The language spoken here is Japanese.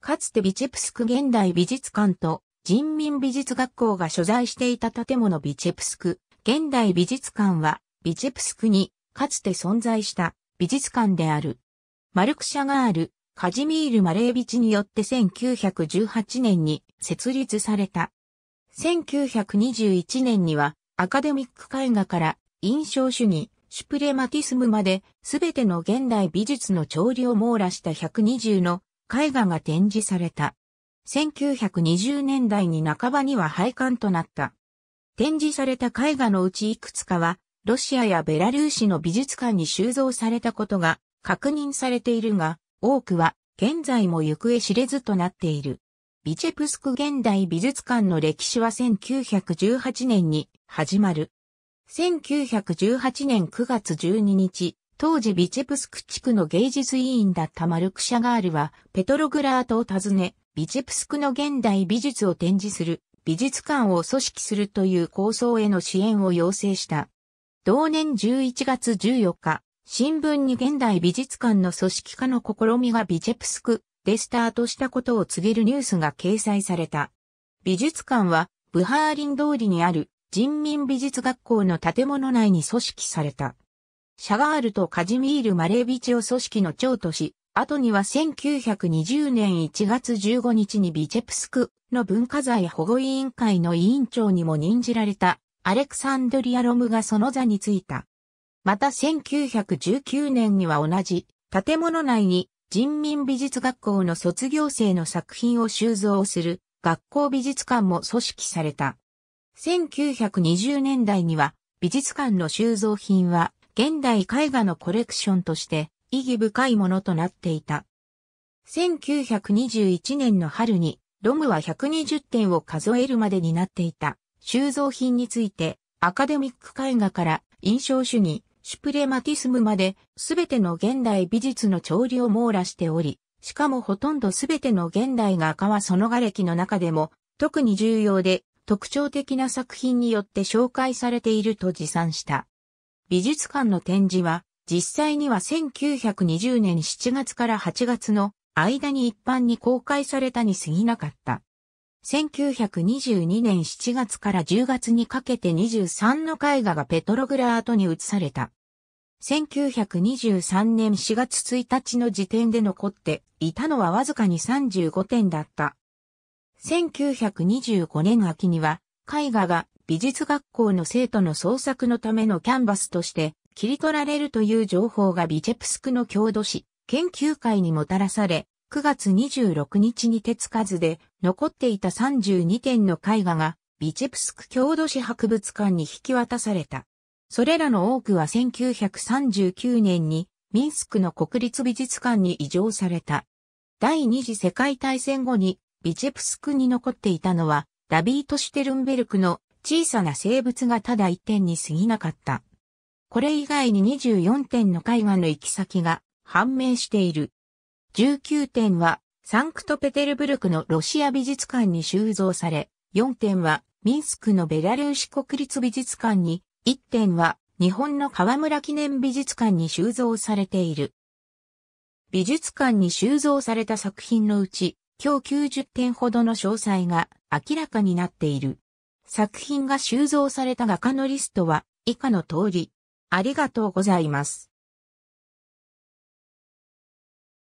かつてビチェプスク現代美術館と人民美術学校が所在していた建物ビチェプスク現代美術館はビチェプスクにかつて存在した美術館である。マルクシャガール、カジミール・マレービチによって1918年に設立された。1921年にはアカデミック絵画から印象主義、シュプレマティスムまで全ての現代美術の調理を網羅した120の絵画が展示された。1920年代に半ばには廃刊となった。展示された絵画のうちいくつかは、ロシアやベラルーシの美術館に収蔵されたことが確認されているが、多くは現在も行方知れずとなっている。ビチェプスク現代美術館の歴史は1918年に始まる。1918年9月12日、当時ビチェプスク地区の芸術委員だったマルクシャガールは、ペトログラートを訪ね、ビチェプスクの現代美術を展示する、美術館を組織するという構想への支援を要請した。同年11月14日、新聞に現代美術館の組織化の試みがビチェプスクでスタートしたことを告げるニュースが掲載された。美術館は、ブハーリン通りにある人民美術学校の建物内に組織された。シャガールとカジミール・マレービチを組織の長とし、後には1920年1月15日にビチェプスクの文化財保護委員会の委員長にも任じられたアレクサンドリア・ロムがその座についた。また1919年には同じ建物内に人民美術学校の卒業生の作品を収蔵する学校美術館も組織された。1920年代には美術館の収蔵品は現代絵画のコレクションとして意義深いものとなっていた。1921年の春に、ロムは120点を数えるまでになっていた収蔵品について、アカデミック絵画から印象主義、シュプレマティスムまで、全ての現代美術の調理を網羅しており、しかもほとんど全ての現代画家はその瓦礫の中でも、特に重要で、特徴的な作品によって紹介されていると持参した。美術館の展示は、実際には1920年7月から8月の間に一般に公開されたに過ぎなかった。1922年7月から10月にかけて23の絵画がペトログラートに移された。1923年4月1日の時点で残っていたのはわずかに35点だった。1925年秋には絵画が美術学校の生徒の創作のためのキャンバスとして切り取られるという情報がビチェプスクの郷土史研究会にもたらされ、9月26日に手つかずで残っていた32点の絵画がビチェプスク郷土史博物館に引き渡された。それらの多くは1939年にミンスクの国立美術館に移譲された。第二次世界大戦後にビチェプスクに残っていたのはダビート・シュテルンベルクの小さな生物がただ一点に過ぎなかった。これ以外に24点の絵画の行き先が判明している。19点はサンクトペテルブルクのロシア美術館に収蔵され、4点はミンスクのベラルーシ国立美術館に、1点は日本の河村記念美術館に収蔵されている。美術館に収蔵された作品のうち、今日90点ほどの詳細が明らかになっている。作品が収蔵された画家のリストは以下の通り。ありがとうございます。